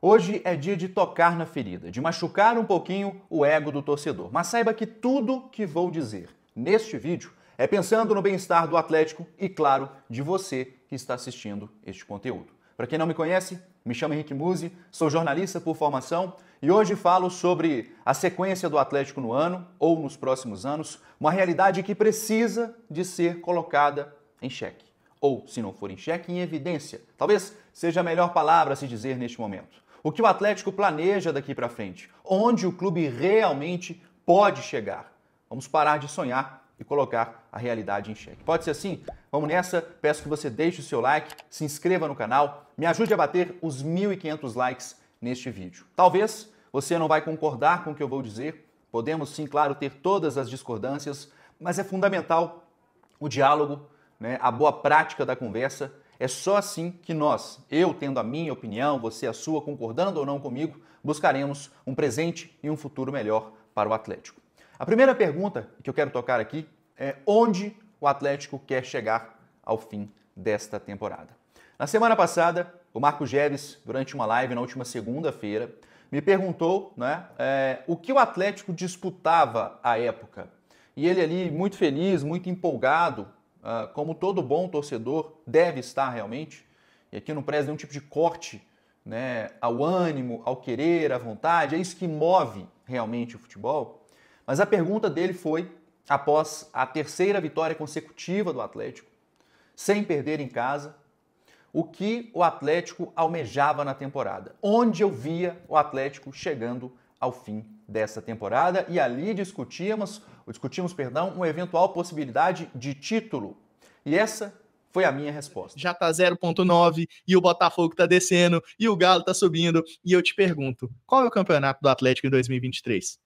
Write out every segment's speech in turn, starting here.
Hoje é dia de tocar na ferida, de machucar um pouquinho o ego do torcedor. Mas saiba que tudo que vou dizer neste vídeo é pensando no bem-estar do Atlético e, claro, de você que está assistindo este conteúdo. Para quem não me conhece, me chamo Henrique Muzi, sou jornalista por formação e hoje falo sobre a sequência do Atlético no ano ou nos próximos anos, uma realidade que precisa de ser colocada em xeque. Ou, se não for em xeque, em evidência. Talvez seja a melhor palavra a se dizer neste momento o que o Atlético planeja daqui para frente, onde o clube realmente pode chegar. Vamos parar de sonhar e colocar a realidade em xeque. Pode ser assim? Vamos nessa. Peço que você deixe o seu like, se inscreva no canal, me ajude a bater os 1.500 likes neste vídeo. Talvez você não vai concordar com o que eu vou dizer, podemos sim, claro, ter todas as discordâncias, mas é fundamental o diálogo, né, a boa prática da conversa é só assim que nós, eu tendo a minha opinião, você a sua, concordando ou não comigo, buscaremos um presente e um futuro melhor para o Atlético. A primeira pergunta que eu quero tocar aqui é onde o Atlético quer chegar ao fim desta temporada. Na semana passada, o Marco Geres, durante uma live na última segunda-feira, me perguntou né, é, o que o Atlético disputava à época. E ele ali, muito feliz, muito empolgado, ah, como todo bom torcedor deve estar realmente. E aqui não preza nenhum tipo de corte né, ao ânimo, ao querer, à vontade. É isso que move realmente o futebol. Mas a pergunta dele foi, após a terceira vitória consecutiva do Atlético, sem perder em casa, o que o Atlético almejava na temporada. Onde eu via o Atlético chegando ao fim dessa temporada. E ali discutíamos discutimos, perdão, uma eventual possibilidade de título. E essa foi a minha resposta. Já tá 0.9 e o Botafogo tá descendo e o Galo tá subindo. E eu te pergunto, qual é o campeonato do Atlético em 2023?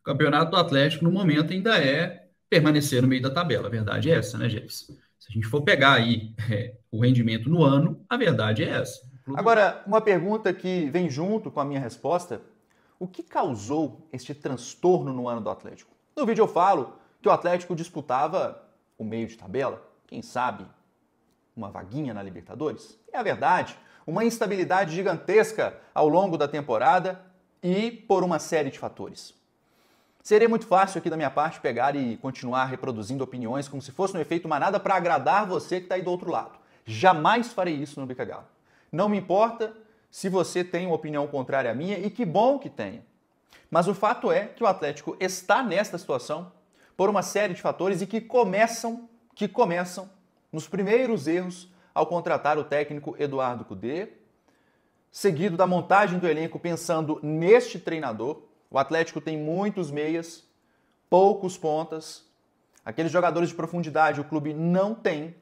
O campeonato do Atlético no momento ainda é permanecer no meio da tabela. A verdade é essa, né, Jefferson? Se a gente for pegar aí é, o rendimento no ano, a verdade é essa. Agora, uma pergunta que vem junto com a minha resposta: o que causou este transtorno no ano do Atlético? No vídeo eu falo que o Atlético disputava o meio de tabela, quem sabe uma vaguinha na Libertadores. É a verdade, uma instabilidade gigantesca ao longo da temporada e por uma série de fatores. Seria muito fácil aqui da minha parte pegar e continuar reproduzindo opiniões como se fosse um efeito manada para agradar você que está aí do outro lado. Jamais farei isso no Bica Não me importa se você tem uma opinião contrária à minha e que bom que tenha. Mas o fato é que o Atlético está nesta situação por uma série de fatores e que começam, que começam nos primeiros erros ao contratar o técnico Eduardo Cudê, seguido da montagem do elenco pensando neste treinador. O Atlético tem muitos meias, poucos pontas, aqueles jogadores de profundidade o clube não tem,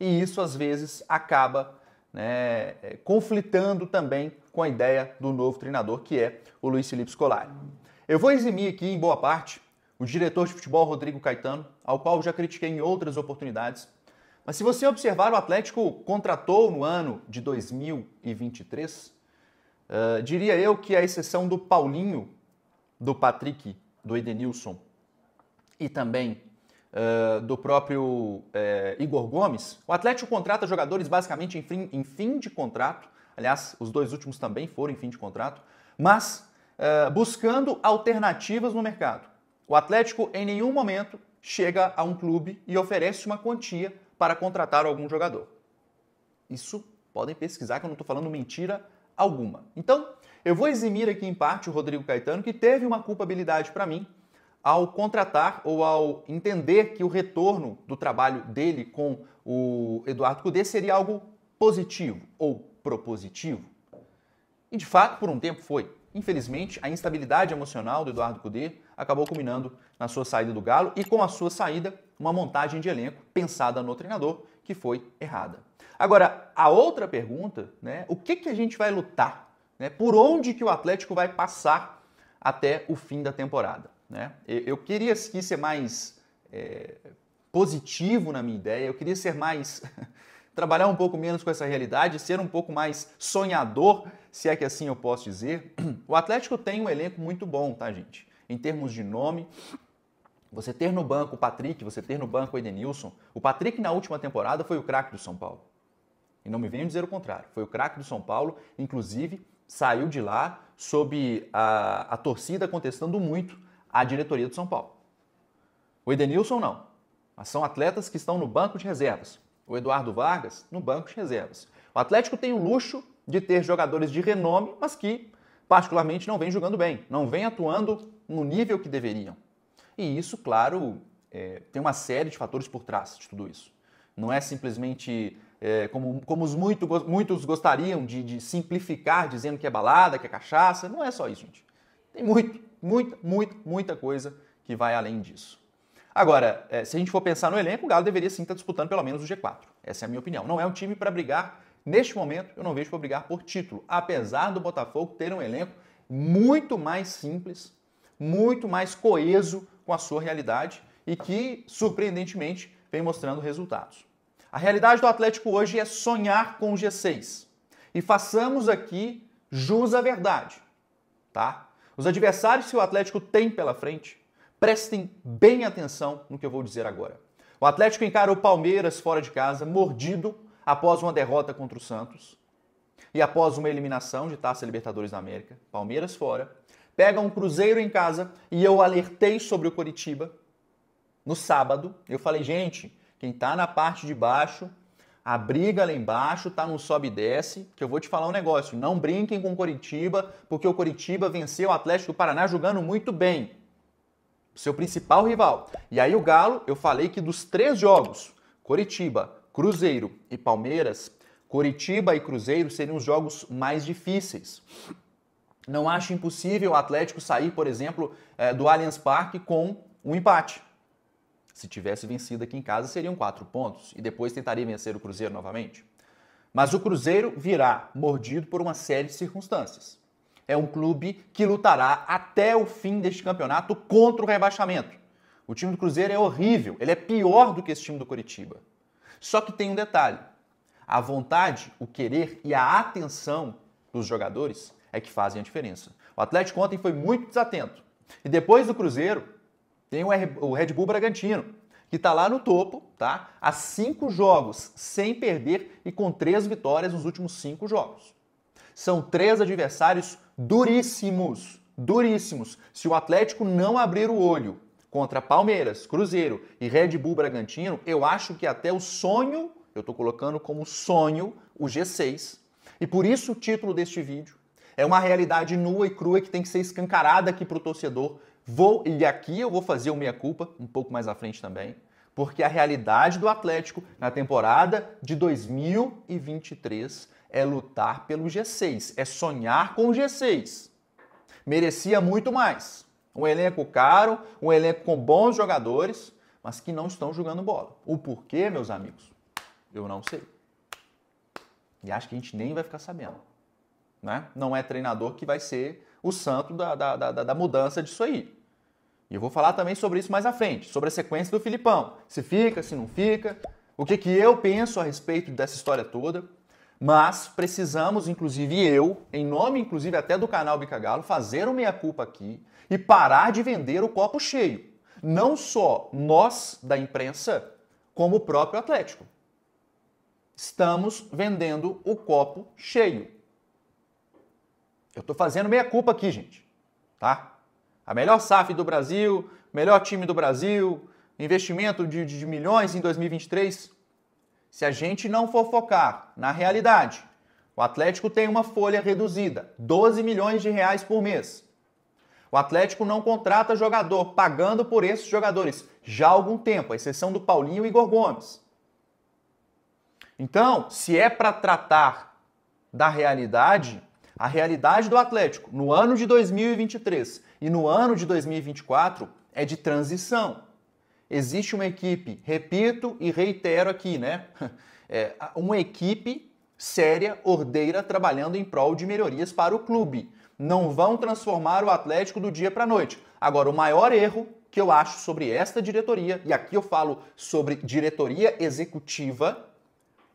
e isso às vezes acaba né, eh, conflitando também com a ideia do novo treinador, que é o Luiz Felipe Scolari. Eu vou eximir aqui, em boa parte, o diretor de futebol Rodrigo Caetano, ao qual já critiquei em outras oportunidades. Mas se você observar, o Atlético contratou no ano de 2023, uh, eh, diria eu que a exceção do Paulinho, do Patrick, do Edenilson e também uh, do próprio uh, Igor Gomes, o Atlético contrata jogadores basicamente em fim, em fim de contrato Aliás, os dois últimos também foram em fim de contrato, mas uh, buscando alternativas no mercado. O Atlético em nenhum momento chega a um clube e oferece uma quantia para contratar algum jogador. Isso podem pesquisar que eu não estou falando mentira alguma. Então, eu vou eximir aqui em parte o Rodrigo Caetano, que teve uma culpabilidade para mim ao contratar ou ao entender que o retorno do trabalho dele com o Eduardo Cudê seria algo positivo ou propositivo? E de fato, por um tempo foi. Infelizmente, a instabilidade emocional do Eduardo Cudê acabou culminando na sua saída do Galo e com a sua saída, uma montagem de elenco pensada no treinador que foi errada. Agora, a outra pergunta, né, o que, que a gente vai lutar? Né, por onde que o Atlético vai passar até o fim da temporada? Né? Eu queria que ser mais é, positivo na minha ideia, eu queria ser mais trabalhar um pouco menos com essa realidade, ser um pouco mais sonhador, se é que assim eu posso dizer. O Atlético tem um elenco muito bom, tá, gente? Em termos de nome, você ter no banco o Patrick, você ter no banco o Edenilson. O Patrick na última temporada foi o craque do São Paulo. E não me venham dizer o contrário. Foi o craque do São Paulo, inclusive saiu de lá sob a, a torcida contestando muito a diretoria do São Paulo. O Edenilson não. Mas são atletas que estão no banco de reservas o Eduardo Vargas, no banco de reservas. O Atlético tem o luxo de ter jogadores de renome, mas que particularmente não vem jogando bem, não vem atuando no nível que deveriam. E isso, claro, é, tem uma série de fatores por trás de tudo isso. Não é simplesmente é, como, como os muito, muitos gostariam de, de simplificar dizendo que é balada, que é cachaça. Não é só isso, gente. Tem muito, muita, muita, muita coisa que vai além disso. Agora, é, se a gente for pensar no elenco, o Galo deveria sim estar tá disputando pelo menos o G4. Essa é a minha opinião. Não é um time para brigar, neste momento, eu não vejo para brigar por título, apesar do Botafogo ter um elenco muito mais simples, muito mais coeso com a sua realidade e que, surpreendentemente, vem mostrando resultados. A realidade do Atlético hoje é sonhar com o G6. E façamos aqui jus à verdade, tá? Os adversários que o Atlético tem pela frente Prestem bem atenção no que eu vou dizer agora. O Atlético encara o Palmeiras fora de casa, mordido após uma derrota contra o Santos e após uma eliminação de Taça Libertadores da América. Palmeiras fora. Pega um Cruzeiro em casa e eu alertei sobre o Coritiba no sábado. Eu falei, gente, quem tá na parte de baixo, a briga lá embaixo tá no sobe e desce, que eu vou te falar um negócio. Não brinquem com o Coritiba, porque o Coritiba venceu o Atlético do Paraná jogando muito bem seu principal rival. E aí o Galo, eu falei que dos três jogos, Coritiba, Cruzeiro e Palmeiras, Coritiba e Cruzeiro seriam os jogos mais difíceis. Não acho impossível o Atlético sair, por exemplo, eh, do Allianz Parque com um empate. Se tivesse vencido aqui em casa, seriam quatro pontos e depois tentaria vencer o Cruzeiro novamente. Mas o Cruzeiro virá mordido por uma série de circunstâncias. É um clube que lutará até o fim deste campeonato contra o rebaixamento. O time do Cruzeiro é horrível, ele é pior do que esse time do Coritiba. Só que tem um detalhe: a vontade, o querer e a atenção dos jogadores é que fazem a diferença. O Atlético ontem foi muito desatento. E depois do Cruzeiro, tem o Red Bull Bragantino, que está lá no topo, tá? Há cinco jogos sem perder e com três vitórias nos últimos cinco jogos. São três adversários duríssimos, duríssimos. Se o Atlético não abrir o olho contra Palmeiras, Cruzeiro e Red Bull Bragantino, eu acho que até o sonho, eu estou colocando como sonho o G6. E por isso o título deste vídeo é uma realidade nua e crua que tem que ser escancarada aqui para o torcedor. Vou e aqui eu vou fazer o meia culpa um pouco mais à frente também, porque a realidade do Atlético na temporada de 2023 é lutar pelo G6, é sonhar com o G6. Merecia muito mais. Um elenco caro, um elenco com bons jogadores, mas que não estão jogando bola. O porquê, meus amigos, eu não sei. E acho que a gente nem vai ficar sabendo. Né? Não é treinador que vai ser o santo da, da, da, da mudança disso aí. E eu vou falar também sobre isso mais à frente, sobre a sequência do Filipão. Se fica, se não fica, o que, que eu penso a respeito dessa história toda. Mas precisamos, inclusive eu, em nome inclusive até do canal Bica Galo, fazer o meia-culpa aqui e parar de vender o copo cheio. Não só nós da imprensa, como o próprio Atlético. Estamos vendendo o copo cheio. Eu estou fazendo meia-culpa aqui, gente. Tá? A melhor SAF do Brasil, melhor time do Brasil, investimento de, de milhões em 2023 se a gente não for focar na realidade, o Atlético tem uma folha reduzida, 12 milhões de reais por mês. O Atlético não contrata jogador pagando por esses jogadores já há algum tempo, à exceção do Paulinho e Igor Gomes. Então, se é para tratar da realidade, a realidade do Atlético no ano de 2023 e no ano de 2024 é de transição. Existe uma equipe, repito e reitero aqui, né? É, uma equipe séria, ordeira, trabalhando em prol de melhorias para o clube. Não vão transformar o Atlético do dia para a noite. Agora, o maior erro que eu acho sobre esta diretoria, e aqui eu falo sobre diretoria executiva,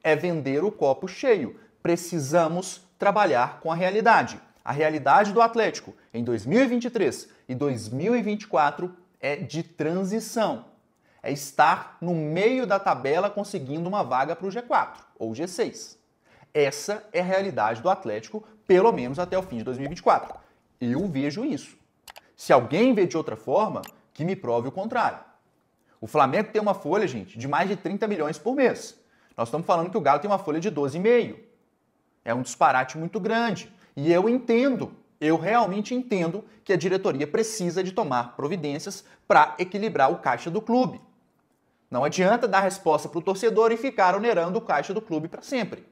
é vender o copo cheio. Precisamos trabalhar com a realidade. A realidade do Atlético em 2023 e 2024 é de transição é estar no meio da tabela conseguindo uma vaga para o G4 ou G6. Essa é a realidade do Atlético, pelo menos até o fim de 2024. Eu vejo isso. Se alguém vê de outra forma, que me prove o contrário. O Flamengo tem uma folha, gente, de mais de 30 milhões por mês. Nós estamos falando que o Galo tem uma folha de 12,5. É um disparate muito grande. E eu entendo, eu realmente entendo que a diretoria precisa de tomar providências para equilibrar o caixa do clube. Não adianta dar resposta para o torcedor e ficar onerando o caixa do clube para sempre.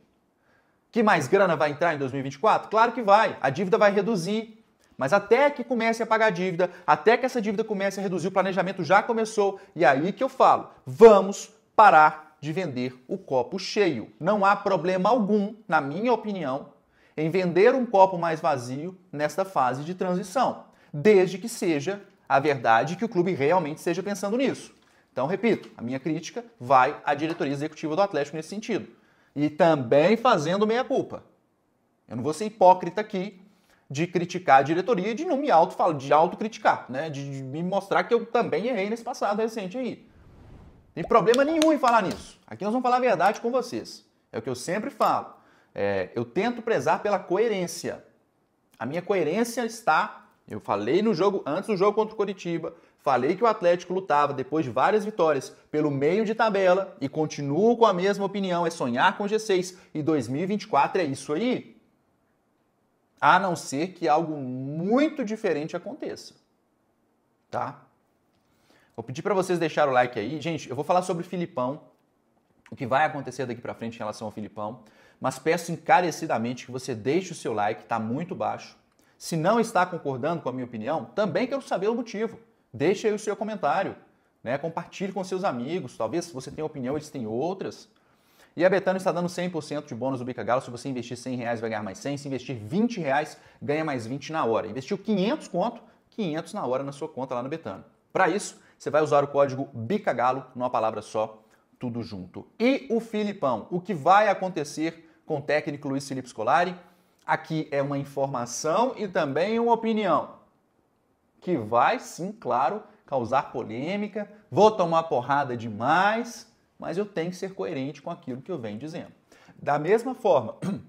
Que mais grana vai entrar em 2024? Claro que vai, a dívida vai reduzir. Mas até que comece a pagar a dívida, até que essa dívida comece a reduzir, o planejamento já começou. E é aí que eu falo, vamos parar de vender o copo cheio. Não há problema algum, na minha opinião, em vender um copo mais vazio nesta fase de transição, desde que seja a verdade que o clube realmente esteja pensando nisso. Então, repito, a minha crítica vai à diretoria executiva do Atlético nesse sentido. E também fazendo meia-culpa. Eu não vou ser hipócrita aqui de criticar a diretoria e de não me auto de autocriticar, né? De, de me mostrar que eu também errei nesse passado recente aí. Não tem problema nenhum em falar nisso. Aqui nós vamos falar a verdade com vocês. É o que eu sempre falo. É, eu tento prezar pela coerência. A minha coerência está, eu falei no jogo, antes do jogo contra o Coritiba, Falei que o Atlético lutava depois de várias vitórias pelo meio de tabela e continuo com a mesma opinião, é sonhar com G6 e 2024 é isso aí. A não ser que algo muito diferente aconteça. Tá? Vou pedir para vocês deixarem o like aí. Gente, eu vou falar sobre o Filipão, o que vai acontecer daqui para frente em relação ao Filipão, mas peço encarecidamente que você deixe o seu like, tá muito baixo. Se não está concordando com a minha opinião, também quero saber o motivo. Deixe aí o seu comentário, né? compartilhe com seus amigos, talvez se você tem opinião, eles têm outras. E a Betano está dando 100% de bônus do Bica Galo. Se você investir 100 reais, vai ganhar mais 100. Se investir 20 reais, ganha mais 20 na hora. Investiu 500 conto, 500 na hora na sua conta lá no Betano. Para isso, você vai usar o código Bica Galo numa palavra só, tudo junto. E o Filipão, o que vai acontecer com o técnico Luiz Felipe Scolari? Aqui é uma informação e também uma opinião que vai sim, claro, causar polêmica, vou tomar porrada demais, mas eu tenho que ser coerente com aquilo que eu venho dizendo. Da mesma forma,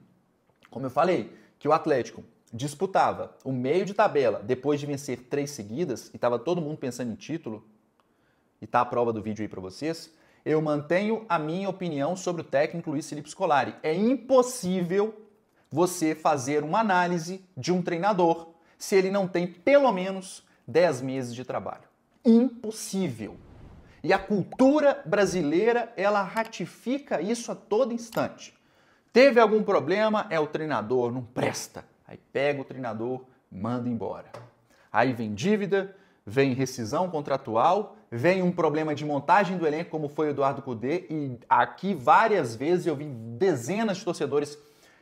como eu falei, que o Atlético disputava o meio de tabela depois de vencer três seguidas e estava todo mundo pensando em título, e tá a prova do vídeo aí para vocês, eu mantenho a minha opinião sobre o técnico Luiz Felipe Scolari. É impossível você fazer uma análise de um treinador se ele não tem pelo menos 10 meses de trabalho. Impossível. E a cultura brasileira, ela ratifica isso a todo instante. Teve algum problema, é o treinador, não presta. Aí pega o treinador, manda embora. Aí vem dívida, vem rescisão contratual, vem um problema de montagem do elenco, como foi o Eduardo Cudê, e aqui várias vezes eu vi dezenas de torcedores,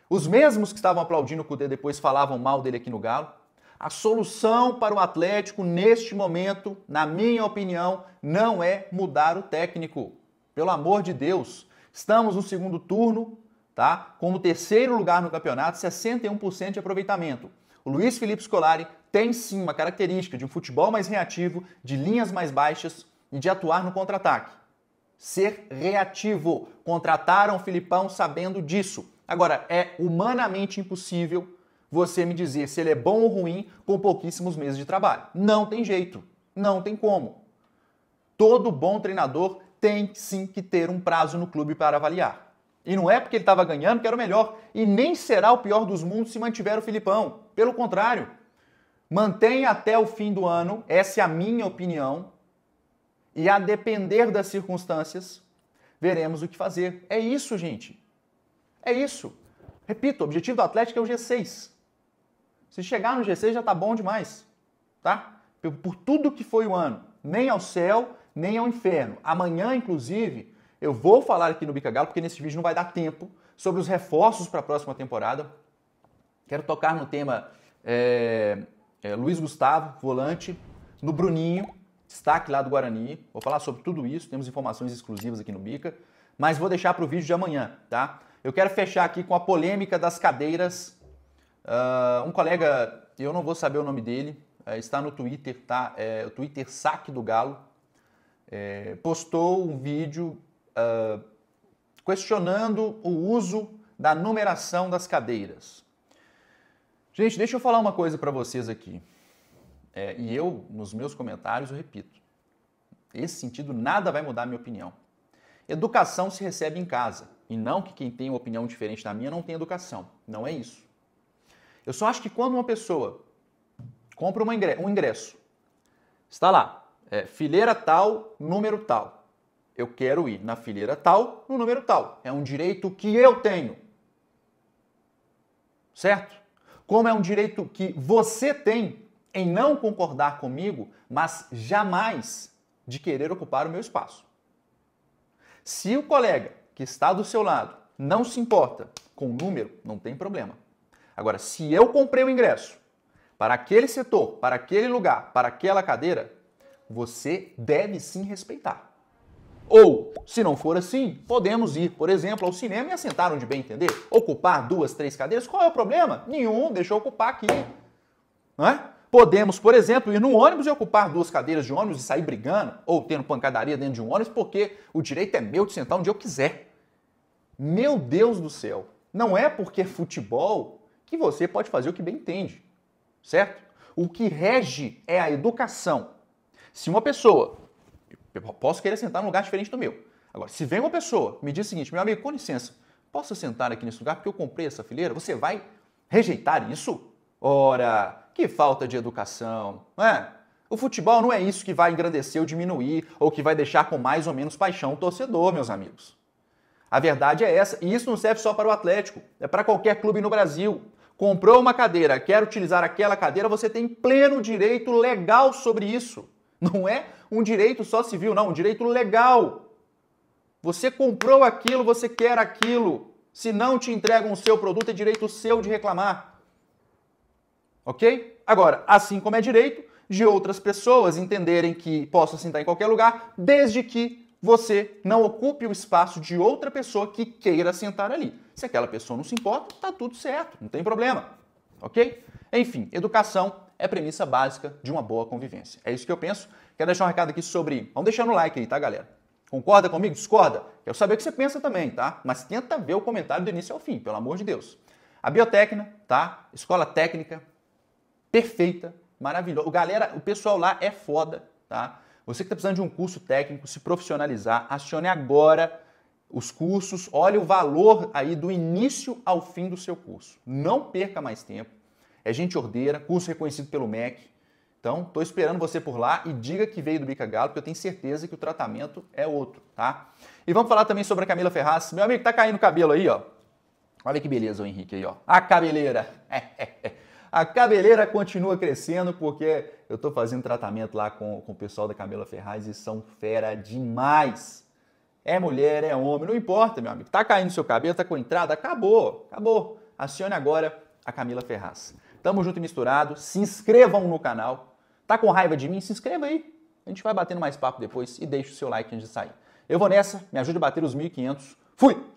os mesmos que estavam aplaudindo o Cudê depois falavam mal dele aqui no Galo. A solução para o Atlético neste momento, na minha opinião, não é mudar o técnico. Pelo amor de Deus, estamos no segundo turno, tá? Como terceiro lugar no campeonato, 61% de aproveitamento. O Luiz Felipe Scolari tem sim uma característica de um futebol mais reativo, de linhas mais baixas e de atuar no contra-ataque. Ser reativo. Contrataram o Filipão sabendo disso. Agora, é humanamente impossível você me dizer se ele é bom ou ruim com pouquíssimos meses de trabalho. Não tem jeito. Não tem como. Todo bom treinador tem sim que ter um prazo no clube para avaliar. E não é porque ele estava ganhando que era o melhor. E nem será o pior dos mundos se mantiver o Filipão. Pelo contrário. Mantenha até o fim do ano, essa é a minha opinião. E a depender das circunstâncias, veremos o que fazer. É isso, gente. É isso. Repito, o objetivo do Atlético é o G6. Se chegar no G6 já tá bom demais, tá? Por tudo que foi o ano, nem ao céu, nem ao inferno. Amanhã, inclusive, eu vou falar aqui no Bica Galo, porque nesse vídeo não vai dar tempo, sobre os reforços para a próxima temporada. Quero tocar no tema é, é, Luiz Gustavo, volante, no Bruninho, destaque lá do Guarani. Vou falar sobre tudo isso, temos informações exclusivas aqui no Bica, mas vou deixar para o vídeo de amanhã, tá? Eu quero fechar aqui com a polêmica das cadeiras Uh, um colega, eu não vou saber o nome dele, é, está no Twitter, tá? É, o Twitter Saque do Galo, é, postou um vídeo uh, questionando o uso da numeração das cadeiras. Gente, deixa eu falar uma coisa para vocês aqui. É, e eu, nos meus comentários, eu repito. Esse sentido nada vai mudar a minha opinião. Educação se recebe em casa. E não que quem tem uma opinião diferente da minha não tenha educação. Não é isso. Eu só acho que quando uma pessoa compra ingresso, um ingresso, está lá, é, fileira tal, número tal. Eu quero ir na fileira tal, no número tal. É um direito que eu tenho. Certo? Como é um direito que você tem em não concordar comigo, mas jamais de querer ocupar o meu espaço. Se o colega que está do seu lado não se importa com o número, não tem problema. Agora, se eu comprei o ingresso para aquele setor, para aquele lugar, para aquela cadeira, você deve sim respeitar. Ou, se não for assim, podemos ir, por exemplo, ao cinema e assentar onde bem entender. Ocupar duas, três cadeiras, qual é o problema? Nenhum, deixa eu ocupar aqui. Não é? Podemos, por exemplo, ir no ônibus e ocupar duas cadeiras de ônibus e sair brigando, ou tendo pancadaria dentro de um ônibus, porque o direito é meu de sentar onde eu quiser. Meu Deus do céu! Não é porque é futebol que você pode fazer o que bem entende, certo? O que rege é a educação. Se uma pessoa, eu posso querer sentar num lugar diferente do meu. Agora, se vem uma pessoa me diz o seguinte, meu amigo, com licença, posso sentar aqui nesse lugar porque eu comprei essa fileira? Você vai rejeitar isso? Ora, que falta de educação, não é? O futebol não é isso que vai engrandecer ou diminuir ou que vai deixar com mais ou menos paixão o torcedor, meus amigos. A verdade é essa, e isso não serve só para o Atlético, é para qualquer clube no Brasil. Comprou uma cadeira, quer utilizar aquela cadeira, você tem pleno direito legal sobre isso. Não é um direito só civil, não, um direito legal. Você comprou aquilo, você quer aquilo. Se não te entregam o seu produto, é direito seu de reclamar. Ok? Agora, assim como é direito de outras pessoas entenderem que posso sentar em qualquer lugar, desde que você não ocupe o espaço de outra pessoa que queira sentar ali. Se aquela pessoa não se importa, tá tudo certo, não tem problema. Ok? Enfim, educação é premissa básica de uma boa convivência. É isso que eu penso. Quero deixar um recado aqui sobre. Vamos deixar no like aí, tá, galera? Concorda comigo? Discorda? Quero saber o que você pensa também, tá? Mas tenta ver o comentário do início ao fim, pelo amor de Deus. A biotécnica, tá? Escola técnica, perfeita, maravilhosa. O galera, o pessoal lá é foda, tá? Você que está precisando de um curso técnico, se profissionalizar, acione agora os cursos, olhe o valor aí do início ao fim do seu curso. Não perca mais tempo. É gente ordeira, curso reconhecido pelo MEC. Então, estou esperando você por lá e diga que veio do Bica Galo, porque eu tenho certeza que o tratamento é outro, tá? E vamos falar também sobre a Camila Ferraz. Meu amigo, tá caindo o cabelo aí, ó. Olha que beleza o Henrique aí, ó. A cabeleira. É, é, é. A cabeleira continua crescendo porque eu estou fazendo tratamento lá com, com o pessoal da Camila Ferraz e são fera demais. É mulher, é homem, não importa, meu amigo. Tá caindo seu cabelo, tá com entrada, acabou, acabou. Acione agora a Camila Ferraz. Tamo junto e misturado. Se inscrevam no canal. Tá com raiva de mim? Se inscreva aí. A gente vai batendo mais papo depois e deixa o seu like antes de sair. Eu vou nessa, me ajude a bater os 1.500. Fui!